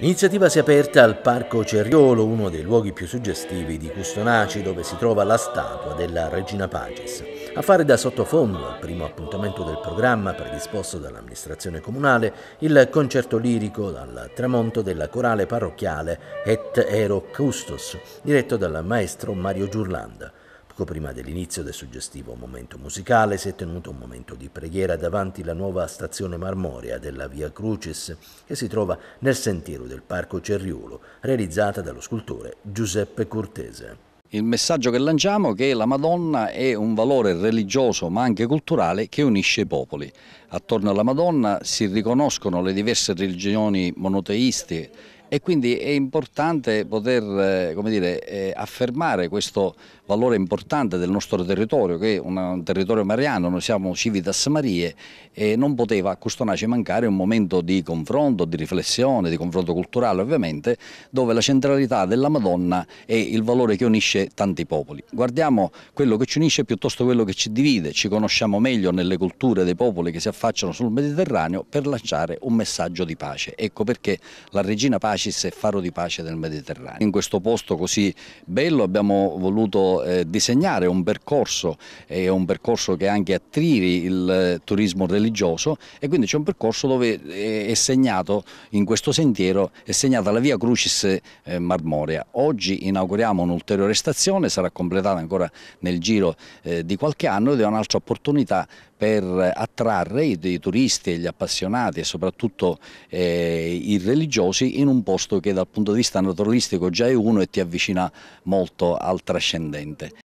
L'iniziativa si è aperta al Parco Cerriolo, uno dei luoghi più suggestivi di Custonaci, dove si trova la statua della Regina Pacis. A fare da sottofondo al primo appuntamento del programma predisposto dall'amministrazione comunale, il concerto lirico dal tramonto della corale parrocchiale Et Ero Custos, diretto dal maestro Mario Giurlanda. Poco prima dell'inizio del suggestivo momento musicale si è tenuto un momento di preghiera davanti la nuova stazione marmorea della Via Crucis che si trova nel sentiero del Parco Cerriolo, realizzata dallo scultore Giuseppe Cortese. Il messaggio che lanciamo è che la Madonna è un valore religioso ma anche culturale che unisce i popoli. Attorno alla Madonna si riconoscono le diverse religioni monoteiste e quindi è importante poter eh, dire, eh, affermare questo valore importante del nostro territorio, che è un territorio mariano, noi siamo Civitas Marie e non poteva a Custonaci mancare un momento di confronto, di riflessione, di confronto culturale ovviamente, dove la centralità della Madonna è il valore che unisce tanti popoli. Guardiamo quello che ci unisce piuttosto che quello che ci divide, ci conosciamo meglio nelle culture dei popoli che si affacciano sul Mediterraneo per lanciare un messaggio di pace. Ecco perché la Regina Pace Pacis e Faro di Pace del Mediterraneo. In questo posto così bello abbiamo voluto eh, disegnare un percorso, eh, un percorso che anche attiri il turismo religioso e quindi c'è un percorso dove eh, è segnato in questo sentiero è segnata la via Crucis eh, Marmorea. Oggi inauguriamo un'ulteriore stazione, sarà completata ancora nel giro eh, di qualche anno ed è un'altra opportunità per attrarre i turisti e gli appassionati e soprattutto eh, i religiosi in un posto che dal punto di vista naturalistico già è uno e ti avvicina molto al trascendente.